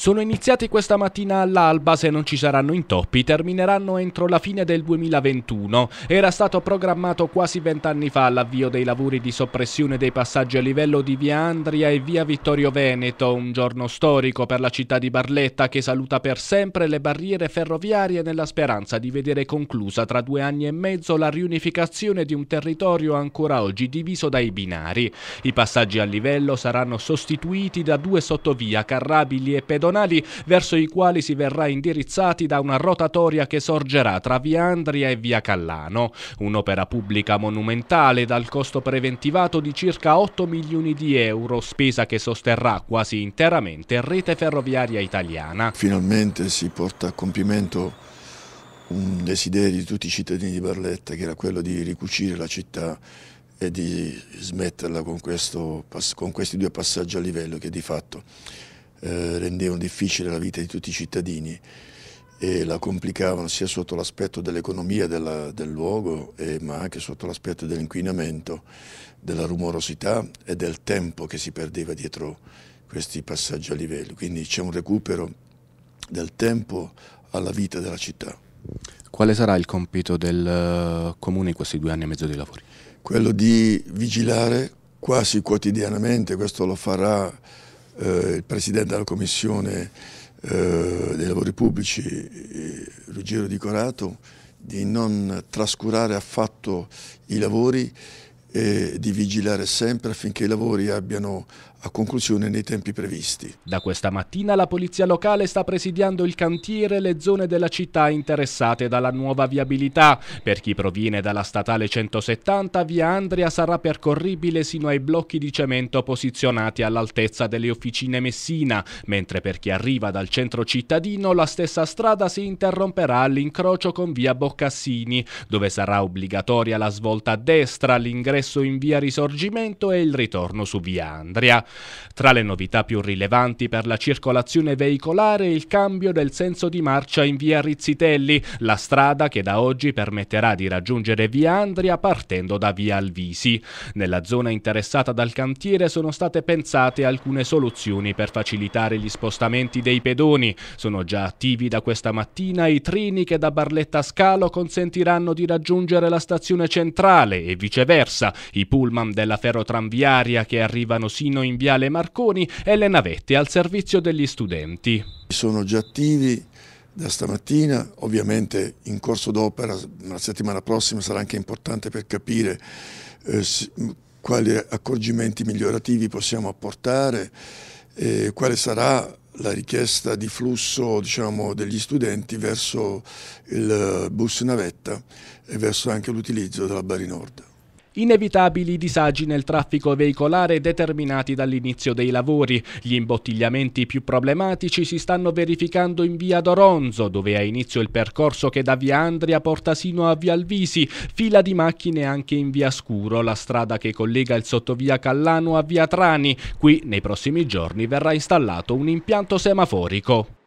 Sono iniziati questa mattina all'alba, se non ci saranno intoppi, termineranno entro la fine del 2021. Era stato programmato quasi vent'anni fa l'avvio dei lavori di soppressione dei passaggi a livello di via Andria e via Vittorio Veneto, un giorno storico per la città di Barletta che saluta per sempre le barriere ferroviarie nella speranza di vedere conclusa tra due anni e mezzo la riunificazione di un territorio ancora oggi diviso dai binari. I passaggi a livello saranno sostituiti da due sottovia carrabili e pedonali pedonali verso i quali si verrà indirizzati da una rotatoria che sorgerà tra via Andria e via Callano. Un'opera pubblica monumentale dal costo preventivato di circa 8 milioni di euro, spesa che sosterrà quasi interamente rete ferroviaria italiana. Finalmente si porta a compimento un desiderio di tutti i cittadini di Barletta che era quello di ricucire la città e di smetterla con, questo, con questi due passaggi a livello che di fatto eh, rendevano difficile la vita di tutti i cittadini e la complicavano sia sotto l'aspetto dell'economia del luogo eh, ma anche sotto l'aspetto dell'inquinamento, della rumorosità e del tempo che si perdeva dietro questi passaggi a livello. Quindi c'è un recupero del tempo alla vita della città. Quale sarà il compito del eh, Comune in questi due anni e mezzo di lavori? Quello di vigilare quasi quotidianamente, questo lo farà eh, il Presidente della Commissione eh, dei Lavori Pubblici, eh, Ruggero Di Corato, di non trascurare affatto i lavori e di vigilare sempre affinché i lavori abbiano a conclusione nei tempi previsti. Da questa mattina la Polizia Locale sta presidiando il cantiere e le zone della città interessate dalla nuova viabilità. Per chi proviene dalla statale 170, via Andria sarà percorribile sino ai blocchi di cemento posizionati all'altezza delle officine Messina, mentre per chi arriva dal centro cittadino la stessa strada si interromperà all'incrocio con via Boccassini, dove sarà obbligatoria la svolta a destra all'ingresso l'ingresso in via Risorgimento e il ritorno su via Andria. Tra le novità più rilevanti per la circolazione veicolare è il cambio del senso di marcia in via Rizzitelli, la strada che da oggi permetterà di raggiungere via Andria partendo da via Alvisi. Nella zona interessata dal cantiere sono state pensate alcune soluzioni per facilitare gli spostamenti dei pedoni. Sono già attivi da questa mattina i trini che da Barletta Scalo consentiranno di raggiungere la stazione centrale e viceversa ferrostrada, i pullman della ferrotranviaria che arrivano sino in Viale Marconi e le navette al servizio degli studenti. Sono già attivi da stamattina, ovviamente in corso d'opera la settimana prossima sarà anche importante per capire eh, quali accorgimenti migliorativi possiamo apportare, e quale sarà la richiesta di flusso diciamo, degli studenti verso il bus navetta e verso anche l'utilizzo della Bari Nord. Inevitabili disagi nel traffico veicolare determinati dall'inizio dei lavori. Gli imbottigliamenti più problematici si stanno verificando in via Doronzo, dove ha inizio il percorso che da via Andria porta sino a via Alvisi, fila di macchine anche in via Scuro, la strada che collega il sottovia Callano a via Trani. Qui nei prossimi giorni verrà installato un impianto semaforico.